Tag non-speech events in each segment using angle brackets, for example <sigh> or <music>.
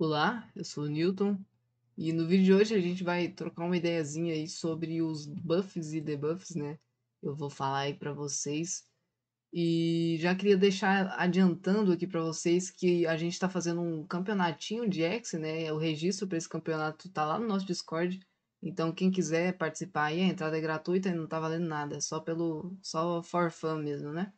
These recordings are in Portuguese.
Olá, eu sou o Newton e no vídeo de hoje a gente vai trocar uma ideiazinha aí sobre os buffs e debuffs, né? Eu vou falar aí para vocês e já queria deixar adiantando aqui para vocês que a gente está fazendo um campeonatinho de X, né? O registro para esse campeonato tá lá no nosso Discord. Então quem quiser participar aí, a entrada é gratuita e não tá valendo nada, é só pelo só for fun mesmo, né?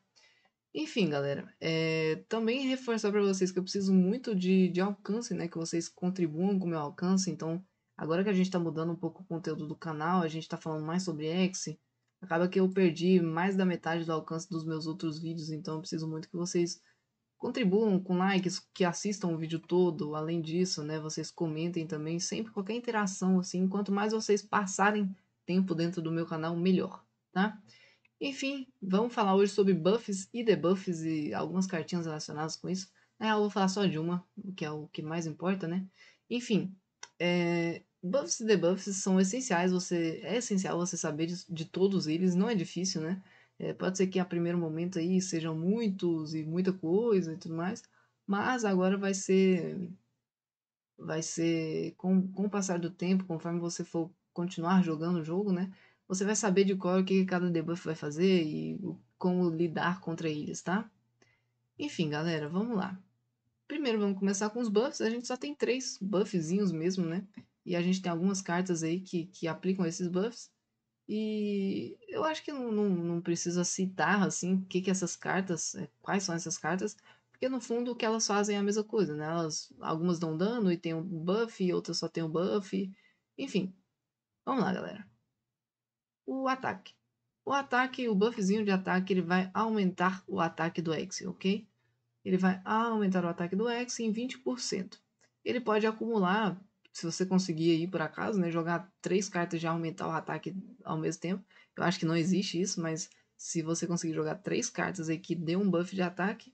Enfim, galera, é, também reforçar para vocês que eu preciso muito de, de alcance, né? Que vocês contribuam com o meu alcance. Então, agora que a gente está mudando um pouco o conteúdo do canal, a gente está falando mais sobre X, acaba que eu perdi mais da metade do alcance dos meus outros vídeos. Então, eu preciso muito que vocês contribuam com likes, que assistam o vídeo todo. Além disso, né? Vocês comentem também. Sempre qualquer interação, assim. Quanto mais vocês passarem tempo dentro do meu canal, melhor, tá? Enfim, vamos falar hoje sobre buffs e debuffs e algumas cartinhas relacionadas com isso. Na real, eu vou falar só de uma, que é o que mais importa, né? Enfim, é, buffs e debuffs são essenciais, você é essencial você saber de, de todos eles, não é difícil, né? É, pode ser que a primeiro momento aí sejam muitos e muita coisa e tudo mais, mas agora vai ser vai ser com, com o passar do tempo, conforme você for continuar jogando o jogo, né? Você vai saber de cor é o que cada debuff vai fazer e como lidar contra eles, tá? Enfim, galera, vamos lá. Primeiro vamos começar com os buffs. A gente só tem três buffzinhos mesmo, né? E a gente tem algumas cartas aí que, que aplicam esses buffs. E eu acho que não, não, não precisa citar assim o que, que essas cartas, é, quais são essas cartas, porque no fundo o que elas fazem é a mesma coisa, né? Elas, algumas dão dano e tem um buff, outras só tem um buff. Enfim, vamos lá, galera o ataque. O ataque, o buffzinho de ataque, ele vai aumentar o ataque do ex, ok? Ele vai aumentar o ataque do ex em 20%. Ele pode acumular, se você conseguir aí por acaso, né, jogar três cartas já aumentar o ataque ao mesmo tempo. Eu acho que não existe isso, mas se você conseguir jogar três cartas aí que dê um buff de ataque,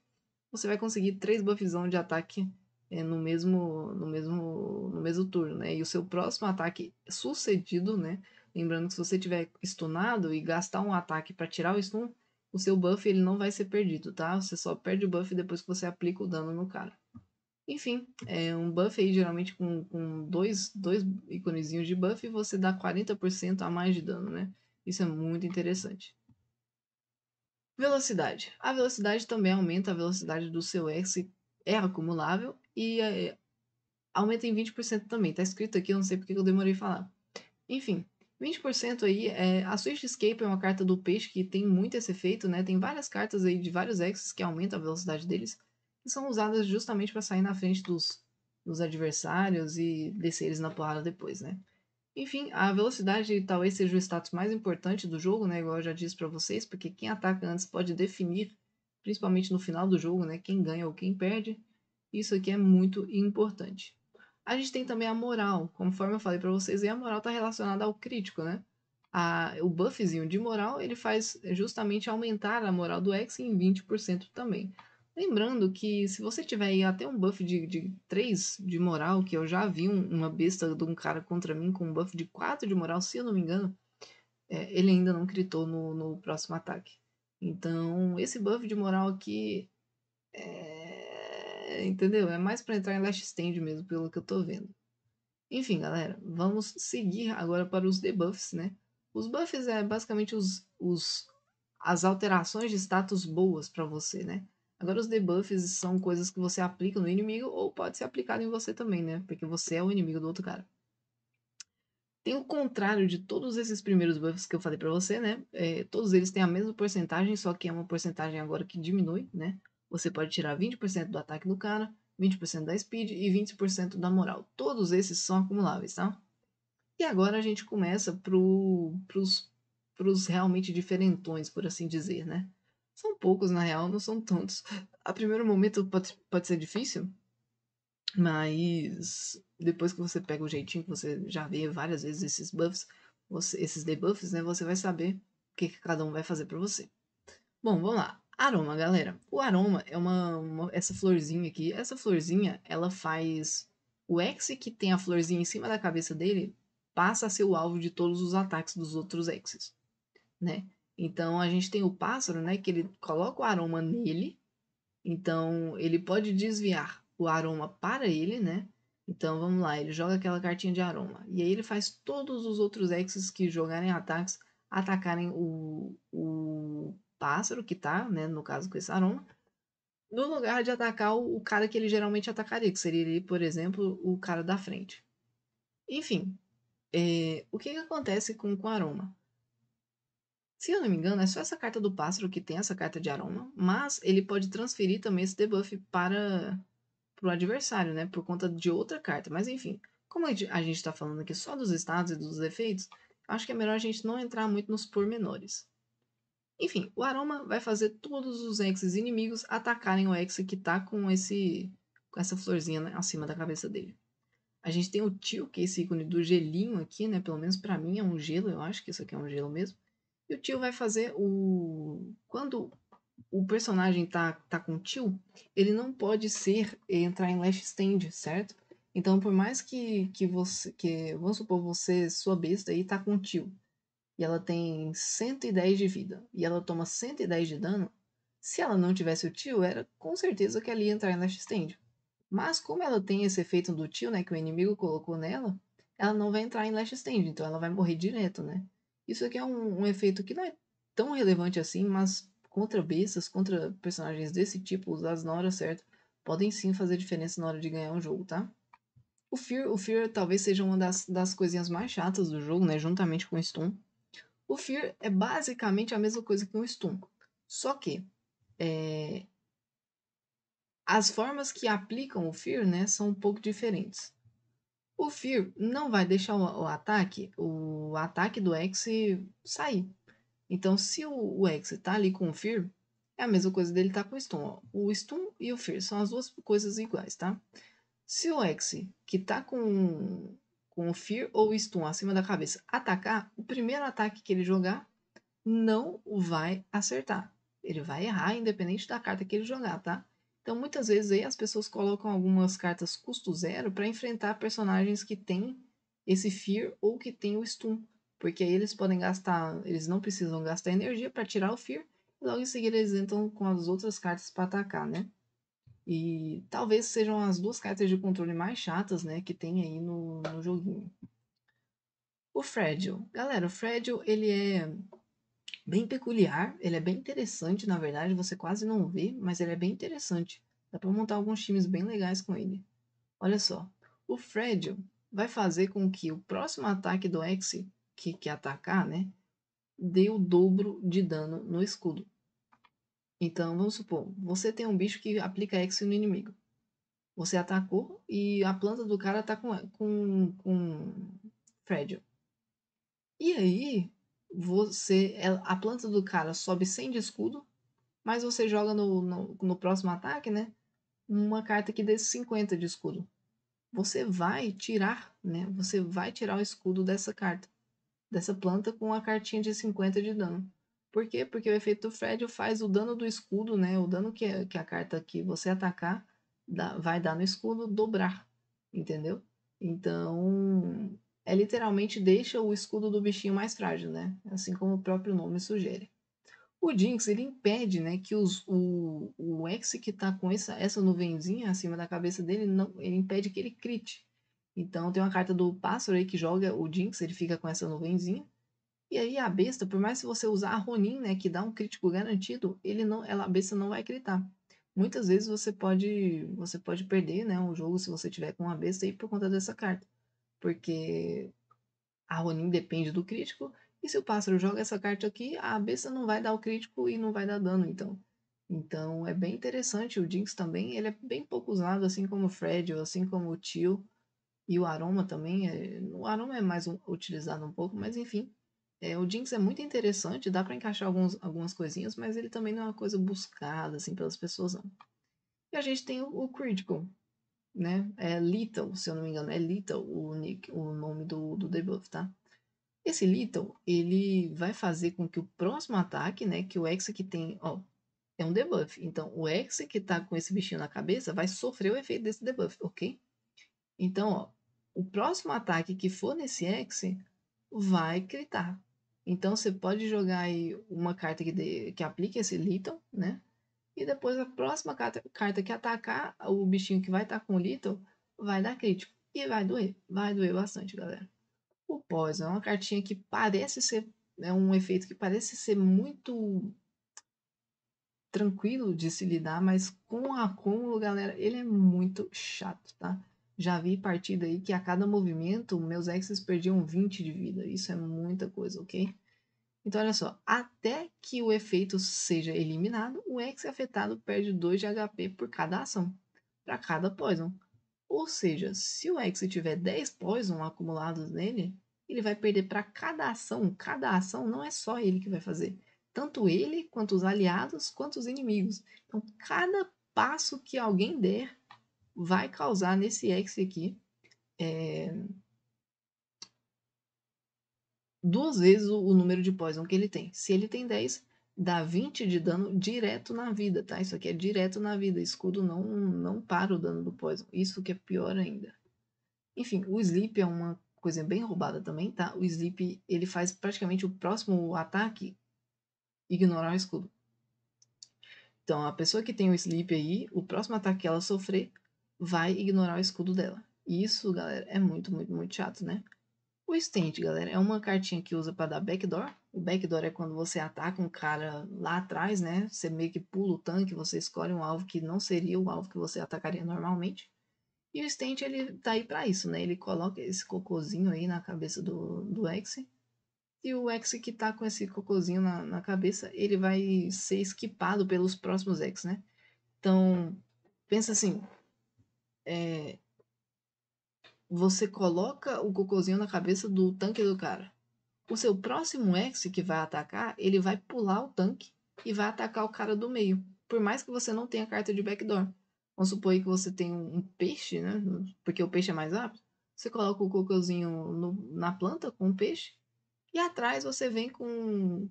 você vai conseguir três buffzão de ataque é, no mesmo no mesmo no mesmo turno, né? E o seu próximo ataque sucedido, né? Lembrando que se você tiver stunado e gastar um ataque para tirar o stun, o seu buff ele não vai ser perdido, tá? Você só perde o buff depois que você aplica o dano no cara. Enfim, é um buff aí geralmente com, com dois, dois iconezinhos de buff e você dá 40% a mais de dano, né? Isso é muito interessante. Velocidade. A velocidade também aumenta a velocidade do seu X, é acumulável e é, aumenta em 20% também. Tá escrito aqui, eu não sei porque eu demorei a falar. Enfim, 20% aí, é, a switch Escape é uma carta do peixe que tem muito esse efeito, né? Tem várias cartas aí de vários exes que aumentam a velocidade deles, que são usadas justamente para sair na frente dos, dos adversários e descer eles na porrada depois, né? Enfim, a velocidade talvez seja o status mais importante do jogo, né? Igual eu já disse para vocês, porque quem ataca antes pode definir, principalmente no final do jogo, né? Quem ganha ou quem perde. Isso aqui é muito importante. A gente tem também a moral, conforme eu falei para vocês, a moral está relacionada ao crítico, né? A, o buffzinho de moral ele faz justamente aumentar a moral do X em 20% também. Lembrando que se você tiver aí até um buff de, de 3 de moral, que eu já vi um, uma besta de um cara contra mim com um buff de 4 de moral, se eu não me engano, é, ele ainda não critou no, no próximo ataque. Então, esse buff de moral aqui é, é, entendeu? É mais para entrar em last stand mesmo, pelo que eu tô vendo. Enfim, galera, vamos seguir agora para os debuffs, né? Os buffs é basicamente os, os, as alterações de status boas para você, né? Agora, os debuffs são coisas que você aplica no inimigo ou pode ser aplicado em você também, né? Porque você é o inimigo do outro cara. Tem o contrário de todos esses primeiros buffs que eu falei para você, né? É, todos eles têm a mesma porcentagem, só que é uma porcentagem agora que diminui, né? Você pode tirar 20% do ataque do cara, 20% da speed e 20% da moral. Todos esses são acumuláveis, tá? E agora a gente começa pro, pros, pros realmente diferentões, por assim dizer, né? São poucos, na real, não são tantos. A primeiro momento pode, pode ser difícil, mas depois que você pega o jeitinho, que você já vê várias vezes esses buffs, você, esses debuffs, né? Você vai saber o que, que cada um vai fazer para você. Bom, vamos lá. Aroma, galera. O aroma é uma, uma, essa florzinha aqui. Essa florzinha, ela faz o ex que tem a florzinha em cima da cabeça dele passa a ser o alvo de todos os ataques dos outros exes, né? Então a gente tem o pássaro, né, que ele coloca o aroma nele. Então ele pode desviar o aroma para ele, né? Então vamos lá, ele joga aquela cartinha de aroma. E aí ele faz todos os outros exes que jogarem ataques atacarem o, o pássaro que tá, né, no caso com esse aroma, no lugar de atacar o, o cara que ele geralmente atacaria, que seria por exemplo, o cara da frente. Enfim, é, o que, que acontece com, com aroma? Se eu não me engano, é só essa carta do pássaro que tem essa carta de aroma, mas ele pode transferir também esse debuff para o adversário, né? Por conta de outra carta. Mas enfim, como a gente está falando aqui só dos estados e dos efeitos, acho que é melhor a gente não entrar muito nos pormenores. Enfim, o aroma vai fazer todos os exes inimigos atacarem o ex que tá com esse com essa florzinha né, acima da cabeça dele. A gente tem o tio, que é esse ícone do gelinho aqui, né? Pelo menos para mim é um gelo, eu acho que isso aqui é um gelo mesmo. E o tio vai fazer o. Quando o personagem tá, tá com o tio, ele não pode ser entrar em last stand, certo? Então, por mais que, que você. Que, vamos supor, você, sua besta aí, tá com o tio e ela tem 110 de vida e ela toma 110 de dano, se ela não tivesse o tio, era com certeza que ela ia entrar em Last stand Mas como ela tem esse efeito do tio, né, que o inimigo colocou nela, ela não vai entrar em Last Stand, então ela vai morrer direto, né? Isso aqui é um, um efeito que não é tão relevante assim, mas contra bestas, contra personagens desse tipo, usados na hora certa, podem sim fazer diferença na hora de ganhar um jogo, tá? O Fear, o Fear talvez seja uma das, das coisinhas mais chatas do jogo, né, juntamente com o Stun. O FIR é basicamente a mesma coisa que um stun, só que é, as formas que aplicam o FIR né, são um pouco diferentes. O FIR não vai deixar o, o ataque, o ataque do X sair. Então, se o, o X está ali com o FIR, é a mesma coisa dele estar tá com o Stun. Ó. O Stun e o Fear são as duas coisas iguais, tá? Se o X, que está com com o Fear ou o Stun acima da cabeça atacar, o primeiro ataque que ele jogar não vai acertar. Ele vai errar, independente da carta que ele jogar, tá? Então, muitas vezes aí as pessoas colocam algumas cartas custo zero para enfrentar personagens que têm esse Fear ou que têm o Stun. Porque aí eles podem gastar, eles não precisam gastar energia para tirar o Fear, e logo em seguida eles entram com as outras cartas para atacar, né? E talvez sejam as duas cartas de controle mais chatas, né, que tem aí no, no joguinho. O Fredio, Galera, o Fredio ele é bem peculiar, ele é bem interessante, na verdade, você quase não vê, mas ele é bem interessante. Dá para montar alguns times bem legais com ele. Olha só, o Fredio vai fazer com que o próximo ataque do Exe, que, que atacar, né, dê o dobro de dano no escudo. Então, vamos supor, você tem um bicho que aplica X no inimigo. Você atacou e a planta do cara tá com, com, com Fragile. E aí, você a planta do cara sobe sem de escudo, mas você joga no, no, no, próximo ataque, né? Uma carta que dê 50 de escudo. Você vai tirar, né? Você vai tirar o escudo dessa carta, dessa planta com a cartinha de 50 de dano. Por quê? Porque o efeito Fred faz o dano do escudo, né? O dano que, que a carta que você atacar dá, vai dar no escudo dobrar, entendeu? Então, é literalmente deixa o escudo do bichinho mais frágil, né? Assim como o próprio nome sugere. O Jinx, ele impede, né, que os, o, o X que tá com essa, essa nuvenzinha acima da cabeça dele, não, ele impede que ele crite. Então, tem uma carta do pássaro aí que joga o Jinx, ele fica com essa nuvenzinha. E aí a besta, por mais que você usar a Ronin, né, que dá um crítico garantido, ele não, ela, a besta não vai gritar. Muitas vezes você pode, você pode perder, né, um jogo se você tiver com uma besta aí por conta dessa carta, porque a Ronin depende do crítico e se o pássaro joga essa carta aqui, a besta não vai dar o crítico e não vai dar dano, então. Então é bem interessante o Jinx também, ele é bem pouco usado, assim como o Fred, ou assim como o Tio e o Aroma também. É, o Aroma é mais utilizado um pouco, mas enfim é, o Jinx é muito interessante, dá para encaixar alguns, algumas coisinhas, mas ele também não é uma coisa buscada assim pelas pessoas não. E a gente tem o, o Critical, né? É Little, se eu não me engano, é Little o nick, o nome do, do debuff, tá? Esse Little, ele vai fazer com que o próximo ataque, né, que o X que tem, ó, é um debuff. Então, o X que tá com esse bichinho na cabeça vai sofrer o efeito desse debuff, ok? Então, ó, o próximo ataque que for nesse Exe vai gritar, então você pode jogar aí uma carta que, dê, que aplique esse Little, né? E depois a próxima carta, carta que atacar o bichinho que vai estar tá com o Little vai dar crítico. E vai doer, vai doer bastante, galera. O Poison é uma cartinha que parece ser, é um efeito que parece ser muito tranquilo de se lidar, mas com o acúmulo, galera, ele é muito chato, tá? Já vi partida aí que a cada movimento meus exes perdiam 20 de vida. Isso é muita coisa, ok? Então, olha só, até que o efeito seja eliminado, o ex afetado perde 2 de HP por cada ação, para cada poison. Ou seja, se o ex tiver 10 poison acumulados nele, ele vai perder para cada ação. Cada ação não é só ele que vai fazer. Tanto ele, quanto os aliados, quanto os inimigos. Então, cada passo que alguém der vai causar nesse x aqui é, duas vezes o, o, número de Poison que ele tem. Se ele tem 10, dá 20 de dano direto na vida, tá? Isso aqui é direto na vida. Escudo não, não para o dano do Poison. Isso que é pior ainda. Enfim, o Sleep é uma coisa bem roubada também, tá? O Sleep, ele faz praticamente o próximo ataque ignorar o escudo. Então, a pessoa que tem o Sleep aí, o próximo ataque que ela sofrer, vai ignorar o escudo dela. E isso, galera, é muito, muito, muito chato, né? O stand, galera, é uma cartinha que usa para dar backdoor. O backdoor é quando você ataca um cara lá atrás, né? Você meio que pula o tanque, você escolhe um alvo que não seria o alvo que você atacaria normalmente. E o stand, ele tá aí para isso, né? Ele coloca esse cocôzinho aí na cabeça do, do X. E o X que tá com esse cocôzinho na, na cabeça, ele vai ser esquipado pelos próximos X, né? Então, pensa assim, é, você coloca o cocôzinho na cabeça do tanque do cara. O seu próximo ex que vai atacar, ele vai pular o tanque e vai atacar o cara do meio. Por mais que você não tenha carta de backdoor. Vamos supor que você tem um peixe, né? Porque o peixe é mais rápido. Você coloca o cocôzinho no, na planta com o peixe. E atrás você vem com,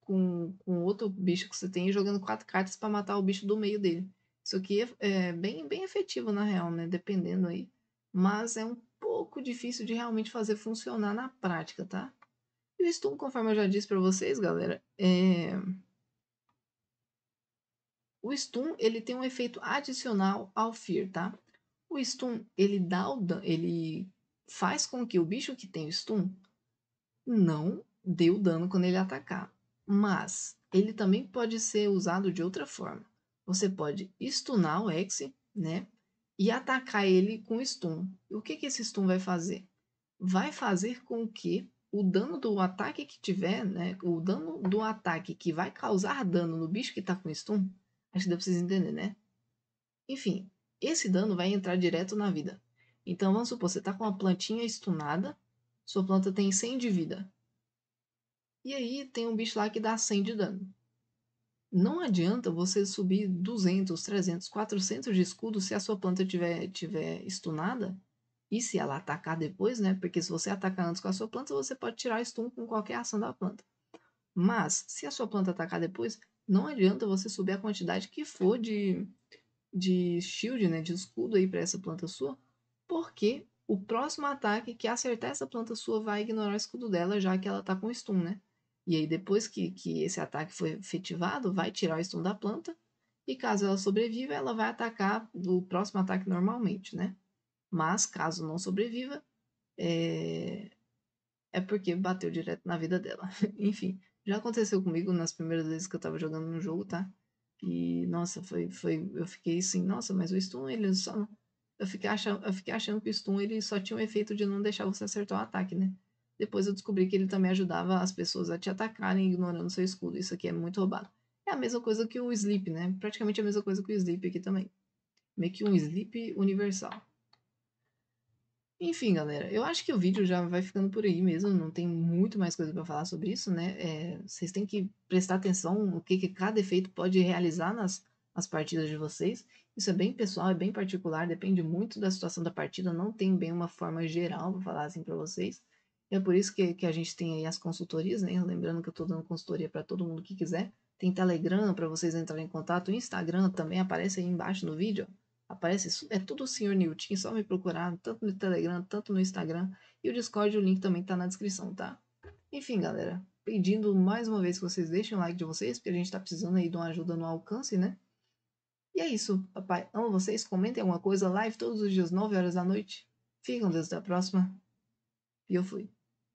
com, com outro bicho que você tem jogando quatro cartas para matar o bicho do meio dele. Isso aqui é, é bem, bem efetivo, na real, né? Dependendo aí. Mas é um pouco difícil de realmente fazer funcionar na prática, tá? E o Stun, conforme eu já disse para vocês, galera, é... O Stun, ele tem um efeito adicional ao Fear, tá? O Stun, ele dá o ele faz com que o bicho que tem o Stun não dê o dano quando ele atacar. Mas ele também pode ser usado de outra forma você pode stunar o X, né? E atacar ele com stun. E o que, que esse stun vai fazer? Vai fazer com que o dano do ataque que tiver, né? O dano do ataque que vai causar dano no bicho que tá com stun, acho que dá pra vocês entenderem, né? Enfim, esse dano vai entrar direto na vida. Então vamos supor, você tá com uma plantinha stunada, sua planta tem 100 de vida. E aí tem um bicho lá que dá 100 de dano. Não adianta você subir 200, 300, 400 de escudo se a sua planta tiver, tiver estunada e se ela atacar depois, né? Porque se você atacar antes com a sua planta, você pode tirar stun com qualquer ação da planta. Mas, se a sua planta atacar depois, não adianta você subir a quantidade que for de, de shield, né? De escudo aí para essa planta sua, porque o próximo ataque que acertar essa planta sua vai ignorar o escudo dela, já que ela tá com stun, né? E aí, depois que, que esse ataque foi efetivado, vai tirar o stun da planta. E caso ela sobreviva, ela vai atacar o próximo ataque normalmente, né? Mas caso não sobreviva, é, é porque bateu direto na vida dela. <laughs> Enfim, já aconteceu comigo nas primeiras vezes que eu tava jogando no jogo, tá? E, nossa, foi, foi, eu fiquei assim, nossa, mas o stun, ele só... Eu fiquei, achando, eu fiquei achando que o stun, ele só tinha o efeito de não deixar você acertar o ataque, né? Depois eu descobri que ele também ajudava as pessoas a te atacarem ignorando seu escudo. Isso aqui é muito roubado. É a mesma coisa que o Sleep, né? Praticamente a mesma coisa que o Sleep aqui também. Meio que um uhum. Sleep universal. Enfim, galera, eu acho que o vídeo já vai ficando por aí mesmo, não tem muito mais coisa para falar sobre isso, né? É, vocês têm que prestar atenção no que, que cada efeito pode realizar nas, nas partidas de vocês. Isso é bem pessoal, é bem particular, depende muito da situação da partida, não tem bem uma forma geral pra falar assim para vocês. É por isso que, que a gente tem aí as consultorias, né? Lembrando que eu estou dando consultoria para todo mundo que quiser. Tem Telegram para vocês entrarem em contato. O Instagram também aparece aí embaixo no vídeo. Aparece, é tudo o Sr. Newton, só me procurar, tanto no Telegram, tanto no Instagram. E o Discord, o link também está na descrição, tá? Enfim, galera, pedindo mais uma vez que vocês deixem o like de vocês, porque a gente está precisando aí de uma ajuda no alcance, né? E é isso, papai. Amo vocês. Comentem alguma coisa. Live todos os dias, 9 horas da noite. Fiquem com Deus. Até a próxima. E eu fui.